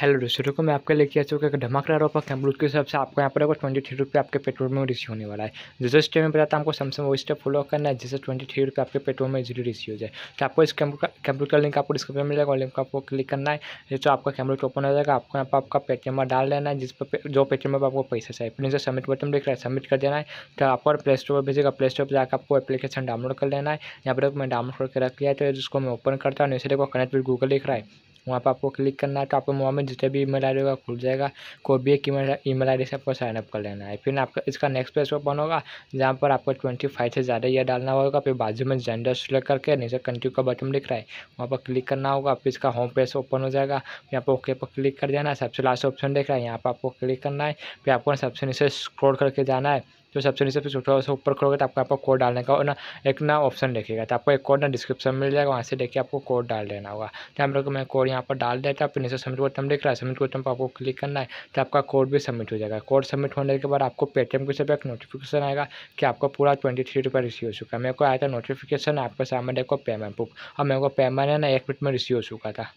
hello दोस्तों देखो मैं आपके लेके आ चुका एक धमाकेदार ऑफर कैमरूज के हिसाब से आपको यहाँ पर आपको ट्वेंटी थ्री रुपये आपके पेट्रोल में रिसीव होने वाला है जैसे स्टेप में बताता आपको सैमसंग वो स्टेप फॉलो करना है जिससे ट्वेंटी थ्री रुपये आपके पेट्रोल में इजीली रिसीव हो जाए तो आपको इस कैमरू का लिंक आपको डिस्क्रिप्शन मिलेगा और लिंक आपको क्लिक करना है ये तो आपका कैमरे ओपन हो जाएगा आपको यहाँ पर आपका पेटीएम डाल देना है जिस पर जो पेटीएम पर आपको पैसा चाहिए फिर सबमिट बटन देख रहा है सबमिट कर देना है तो आपको प्ले स्टोर पर भेजेगा प्ले स्टोर पर जाकर आपको एप्लीकेशन डाउनलोड कर लेना है यहाँ पर मैं डाउनलोड करके रख लिया है तो जिसको मैं ओपन करता हूँ इसी देखो कनेक्ट विद गूगल लिख रहा है वहाँ पर आपको क्लिक करना है तो आपको मोबाइल में जितने भी ईमेल आई होगा खुल जाएगा कोई भी एक ई मेल आई से आपको साइनअप कर लेना है फिर आपका इसका नेक्स्ट पेज ओपन होगा जहाँ पर आपको ट्वेंटी फाइव से ज़्यादा ईयर डालना होगा फिर बाजू में जेंडर सेलेक्ट करके नीचे कंट्री का बटन दिख रहा है वहाँ पर क्लिक करना होगा फिर इसका होम पेज ओपन हो जाएगा यहाँ पर ओके पर क्लिक कर देना है सबसे लास्ट ऑप्शन देख रहा है यहाँ पर आपको क्लिक करना है फिर आपको सबसे नीचे स्क्रोल करके जाना है जो सबसे नीचे पिक्चर छोटा सा ऊपर करोगे तो आपको आपका कोड डालने का ना एक ना ऑप्शन देखेगा तो आपको एक कोड ना डिस्क्रिप्शन मिल जाएगा वहाँ से देखिए आपको कोड डाल देना होगा तो हम लोग मैं कोड यहाँ पर डाल देता फिर नीचे सबमिट बटन देख रहा है सबमिट बटन पर आपको क्लिक करना है तो आपका कोड भी सबमिट हो जाएगा कोड सबमिट होने के बाद आपको पेटीएम के से एक नोटिफिकेशन आएगा कि आपका पूरा ट्वेंटी थ्री रुपये रिसीव हो चुका है मेरे को आया था नोटिफिकेशन आपके सामने देखो पेमेंट बुक और मेरे को पेमेंट है ना एक मिनट में रिसीव हो चुका था